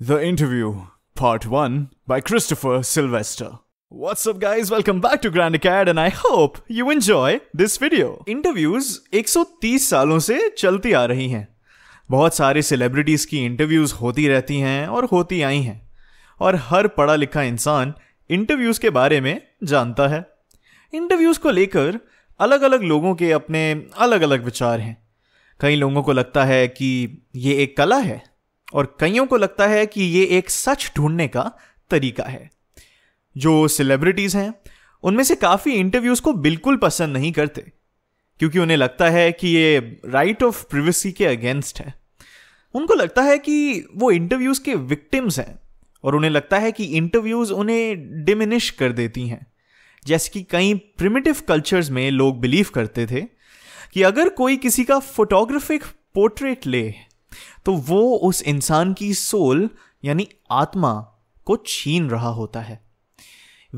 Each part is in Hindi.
The Interview, Part 1 by Christopher Sylvester. What's up guys, welcome back to Grand Acad and I hope you enjoy this video. Interviews 130 सालों से चलती आ रही हैं बहुत सारे सेलिब्रिटीज़ की इंटरव्यूज़ होती रहती हैं और होती आई हैं और हर पढ़ा लिखा इंसान इंटरव्यूज़ के बारे में जानता है इंटरव्यूज़ को लेकर अलग अलग लोगों के अपने अलग अलग विचार हैं कई लोगों को लगता है कि ये एक कला है और कईयों को लगता है कि ये एक सच ढूंढने का तरीका है जो सेलिब्रिटीज हैं उनमें से काफ़ी इंटरव्यूज़ को बिल्कुल पसंद नहीं करते क्योंकि उन्हें लगता है कि ये राइट ऑफ प्रिवेसी के अगेंस्ट है उनको लगता है कि वो इंटरव्यूज़ के विक्टिम्स हैं और उन्हें लगता है कि इंटरव्यूज़ उन्हें डिमिनिश कर देती हैं जैसे कि कई प्रिमिटिव कल्चर्स में लोग बिलीव करते थे कि अगर कोई किसी का फोटोग्राफिक पोर्ट्रेट ले तो वो उस इंसान की सोल यानी आत्मा को छीन रहा होता है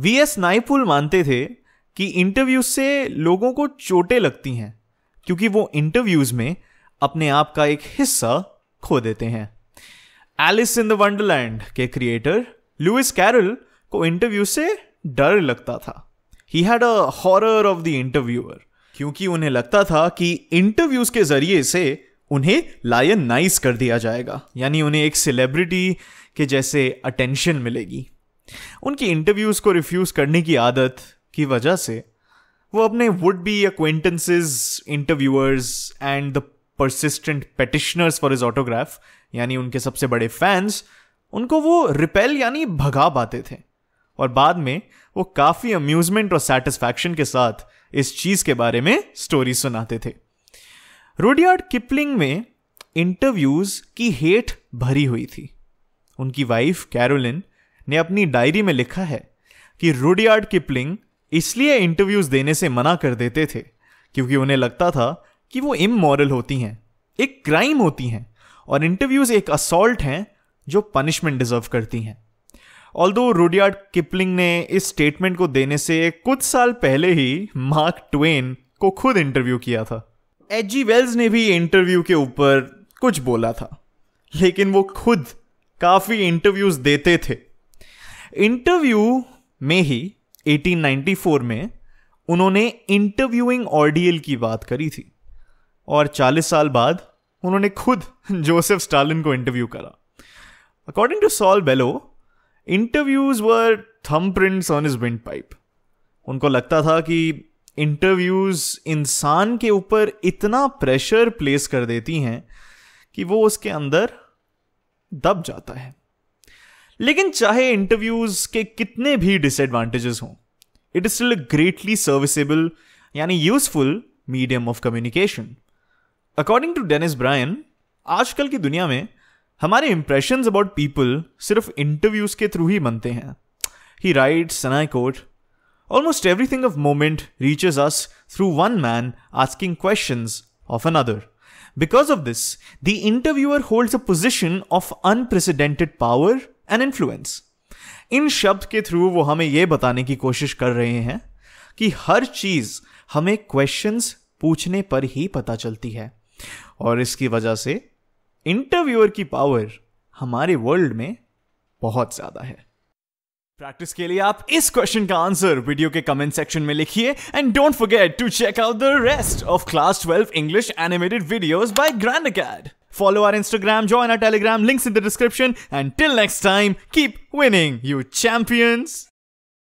वी एस नाइपुल मानते थे कि इंटरव्यू से लोगों को चोटें लगती हैं क्योंकि वो इंटरव्यूज में अपने आप का एक हिस्सा खो देते हैं एलिस इन द वंडरलैंड के क्रिएटर लुइस कैरल को इंटरव्यू से डर लगता था he had a horror of the interviewer क्योंकि उन्हें लगता था कि इंटरव्यूज के जरिए से उन्हें लायनाइज कर दिया जाएगा यानी उन्हें एक सेलिब्रिटी के जैसे अटेंशन मिलेगी उनकी इंटरव्यूज को रिफ्यूज करने की आदत की वजह से वो अपने would be acquaintances interviewers and the persistent petitioners for his autograph यानी उनके सबसे बड़े फैंस उनको वो रिपेल यानी भगा पाते थे और बाद में वो काफ़ी अम्यूजमेंट और सेटिस्फैक्शन के साथ इस चीज़ के बारे में स्टोरी सुनाते थे रुडियार्ड किपलिंग में इंटरव्यूज की हेठ भरी हुई थी उनकी वाइफ कैरोलिन ने अपनी डायरी में लिखा है कि रुडियार्ड किपलिंग इसलिए इंटरव्यूज देने से मना कर देते थे क्योंकि उन्हें लगता था कि वो इमोरल होती हैं एक क्राइम होती हैं और इंटरव्यूज एक असॉल्ट हैं जो पनिशमेंट डिजर्व करती हैं ऑल दो रुडियार्ड किपलिंग ने इस स्टेटमेंट को देने से कुछ साल पहले ही मार्क ट्वेन को खुद इंटरव्यू किया था एच जी वेल्स ने भी इंटरव्यू के ऊपर कुछ बोला था लेकिन वो खुद काफ़ी इंटरव्यूज देते थे इंटरव्यू में ही 1894 में उन्होंने इंटरव्यूइंग ऑडियल की बात करी थी और 40 साल बाद उन्होंने खुद जोसेफ स्टालिन को इंटरव्यू करा according to Saul Bellow interviews were thumb prints on his windpipe उनको लगता था कि इंटरव्यूज इंसान के ऊपर इतना प्रेशर प्लेस कर देती हैं कि वो उसके अंदर दब जाता है लेकिन चाहे इंटरव्यूज के कितने भी डिसएडवांटेजेस हों it is still greatly serviceable यानी useful medium of communication according to Dennis Brian आजकल की दुनिया में हमारे इंप्रेशन अबाउट पीपल सिर्फ इंटरव्यूज के थ्रू ही बनते हैं ही राइट सनाई quote Almost everything of moment reaches us through one man asking questions of another. Because of this, the interviewer holds a position of unprecedented power and influence. इन शब्द के थ्रू वो हमें ये बताने की कोशिश कर रहे हैं कि हर चीज हमें क्वेश्चंस पूछने पर ही पता चलती है और इसकी वजह से इंटरव्यूअर की पावर हमारे वर्ल्ड में बहुत ज्यादा है प्रैक्टिस के लिए आप इस क्वेश्चन का आंसर वीडियो के कमेंट सेक्शन में लिखिए and don't forget to check out the rest of class twelve English animated videos by grand अकेड follow our Instagram join our Telegram links in the description and till next time keep winning you champions